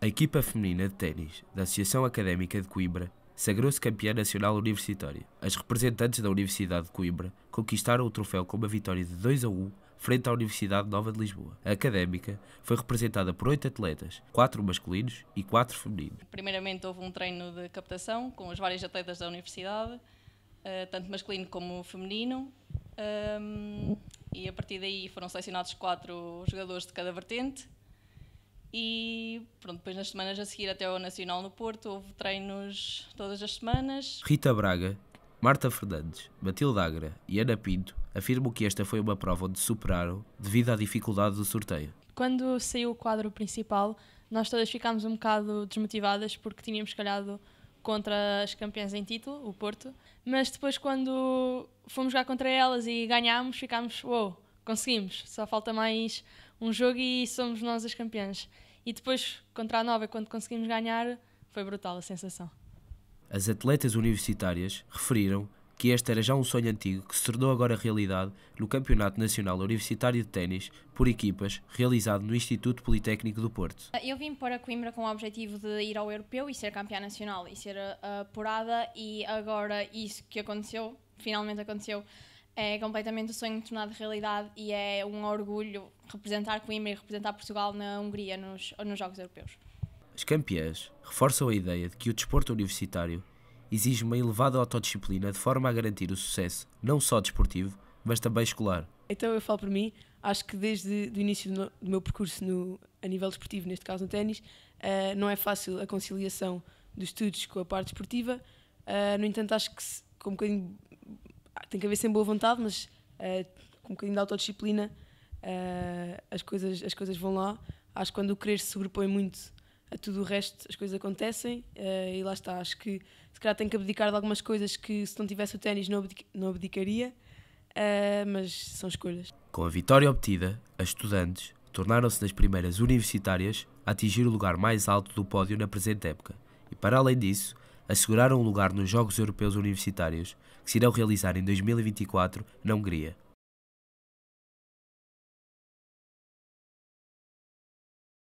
A equipa feminina de ténis da Associação Académica de Coimbra sagrou-se campeã nacional universitária. As representantes da Universidade de Coimbra conquistaram o troféu com uma vitória de 2 a 1 frente à Universidade Nova de Lisboa. A académica foi representada por oito atletas, quatro masculinos e quatro femininos. Primeiramente houve um treino de captação com os vários atletas da universidade, eh, tanto masculino como feminino, ehm, e a partir daí foram selecionados quatro jogadores de cada vertente e pronto, depois nas semanas a seguir até ao Nacional no Porto, houve treinos todas as semanas. Rita Braga, Marta Fernandes, Matilde Agra e Ana Pinto afirmam que esta foi uma prova onde superaram devido à dificuldade do sorteio. Quando saiu o quadro principal, nós todas ficámos um bocado desmotivadas porque tínhamos calhado contra as campeãs em título, o Porto, mas depois quando fomos jogar contra elas e ganhámos, ficámos, uou, wow, conseguimos, só falta mais um jogo e somos nós as campeãs. E depois, contra a Nova, quando conseguimos ganhar, foi brutal a sensação. As atletas universitárias referiram que este era já um sonho antigo que se tornou agora realidade no Campeonato Nacional Universitário de Ténis por equipas, realizado no Instituto Politécnico do Porto. Eu vim para Coimbra com o objetivo de ir ao Europeu e ser campeã nacional e ser eh, apurada, e agora isso que aconteceu, finalmente aconteceu, é completamente o um sonho tornado realidade e é um orgulho representar Coimbra e representar Portugal na Hungria nos, nos Jogos Europeus. As campeãs reforçam a ideia de que o desporto universitário exige uma elevada autodisciplina de forma a garantir o sucesso não só desportivo, mas também escolar. Então eu falo por mim, acho que desde o início do, meu percurso no, a nível desportivo, neste caso no ténis, uh, não é fácil a conciliação dos estudos com a parte desportiva. Uh, no entanto, acho que, com um bocadinho tem que haver sempre boa vontade, mas uh, com um bocadinho de autodisciplina uh, as, coisas, as coisas vão lá. Acho que quando o querer se sobrepõe muito a tudo o resto, as coisas acontecem uh, e lá está. Acho que se calhar tenho que abdicar de algumas coisas que se não tivesse o ténis não, abdic não abdicaria, mas são escolhas. Com a vitória obtida, as estudantes tornaram-se das primeiras universitárias a atingir o lugar mais alto do pódio na presente época e, para além disso, asseguraram um lugar nos Jogos Europeus Universitários, que se irão realizar em 2024 na Hungria.